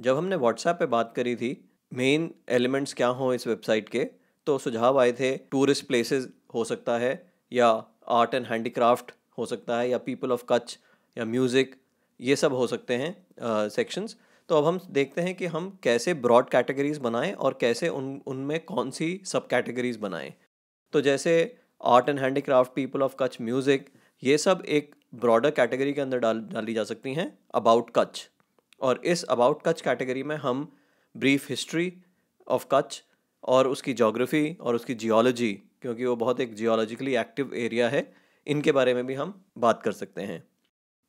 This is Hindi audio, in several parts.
जब हमने व्हाट्सएप पे बात करी थी मेन एलिमेंट्स क्या हों इस वेबसाइट के तो सुझाव आए थे टूरिस्ट प्लेसेस हो सकता है या आर्ट एंड हैंडीक्राफ्ट हो सकता है या पीपल ऑफ कच या म्यूज़िक ये सब हो सकते हैं सेक्शंस तो अब हम देखते हैं कि हम कैसे ब्रॉड कैटेगरीज बनाएं और कैसे उन उनमें कौन सी सब कैटेगरीज बनाएं तो जैसे art and handicraft people of Kutch music ये सब एक ब्रॉडर कैटेगरी के अंदर डाल डाली जा सकती हैं अबाउट कच्छ और इस अबाउट कच कैटेगरी में हम ब्रीफ हिस्ट्री ऑफ कच और उसकी जोग्राफ़ी और उसकी जियोलॉजी क्योंकि वो बहुत एक जियोलॉजिकली एक्टिव एरिया है इनके बारे में भी हम बात कर सकते हैं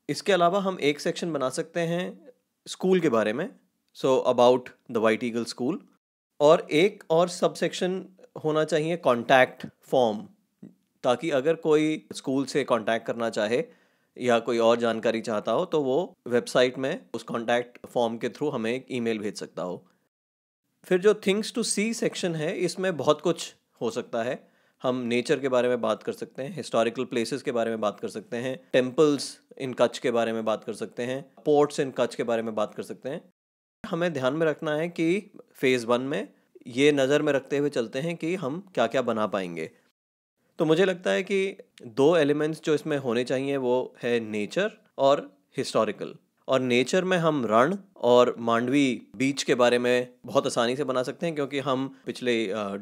इसके अलावा हम एक सेक्शन बना सकते हैं स्कूल के बारे में so about the white eagle school और एक और सब सेक्शन होना चाहिए कॉन्टैक्ट फॉर्म ताकि अगर कोई स्कूल से कॉन्टैक्ट करना चाहे या कोई और जानकारी चाहता हो तो वो वेबसाइट में उस कॉन्टैक्ट फॉर्म के थ्रू हमें एक ईमेल भेज सकता हो फिर जो थिंग्स टू सी सेक्शन है इसमें बहुत कुछ हो सकता है हम नेचर के बारे में बात कर सकते हैं हिस्टोरिकल प्लेसेस के बारे में बात कर सकते हैं टेम्पल्स इन कच्छ के बारे में बात कर सकते हैं पोर्ट्स इन कच्छ के बारे में बात कर सकते हैं हमें ध्यान में रखना है कि फेज़ वन में ये नज़र में रखते हुए चलते हैं कि हम क्या क्या बना पाएंगे तो मुझे लगता है कि दो एलिमेंट्स जो इसमें होने चाहिए वो है नेचर और हिस्टोरिकल और नेचर में हम रण और मांडवी बीच के बारे में बहुत आसानी से बना सकते हैं क्योंकि हम पिछले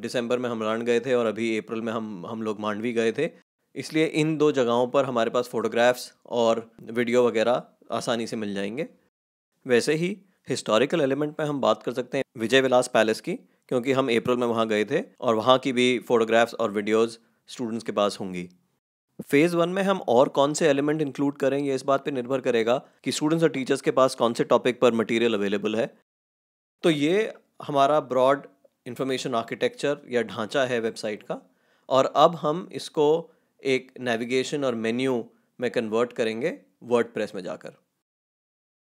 दिसंबर में हम रण गए थे और अभी अप्रैल में हम हम लोग मांडवी गए थे इसलिए इन दो जगहों पर हमारे पास फ़ोटोग्राफ्स और वीडियो वगैरह आसानी से मिल जाएंगे वैसे ही हिस्टोरिकल एलिमेंट में हम बात कर सकते हैं विजय विलास पैलेस की क्योंकि हम अप्रैल में वहाँ गए थे और वहाँ की भी फ़ोटोग्राफ्स और वीडियोज़ स्टूडेंट्स के पास होंगी फेज़ वन में हम और कौन से एलिमेंट इंक्लूड करें ये इस बात पे निर्भर करेगा कि स्टूडेंट्स और टीचर्स के पास कौन से टॉपिक पर मटेरियल अवेलेबल है तो ये हमारा ब्रॉड इंफॉर्मेशन आर्किटेक्चर या ढांचा है वेबसाइट का और अब हम इसको एक नेविगेशन और मेन्यू में कन्वर्ट करेंगे वर्ड में जाकर